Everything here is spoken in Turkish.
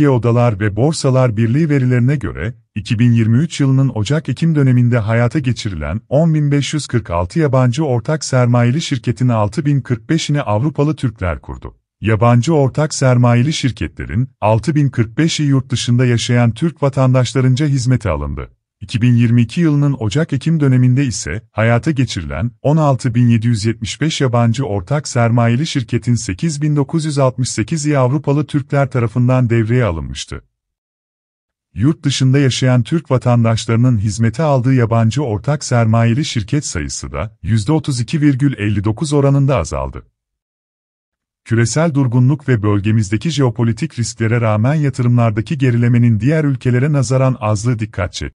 Türkiye Odalar ve Borsalar Birliği verilerine göre, 2023 yılının Ocak-Ekim döneminde hayata geçirilen 10.546 yabancı ortak sermayeli şirketin 6.045'ini Avrupalı Türkler kurdu. Yabancı ortak sermayeli şirketlerin 6.045'i yurt dışında yaşayan Türk vatandaşlarınca hizmete alındı. 2022 yılının Ocak-Ekim döneminde ise hayata geçirilen 16.775 yabancı ortak sermayeli şirketin 8.968'i Avrupalı Türkler tarafından devreye alınmıştı. Yurt dışında yaşayan Türk vatandaşlarının hizmete aldığı yabancı ortak sermayeli şirket sayısı da %32,59 oranında azaldı. Küresel durgunluk ve bölgemizdeki jeopolitik risklere rağmen yatırımlardaki gerilemenin diğer ülkelere nazaran azlığı dikkat çekti.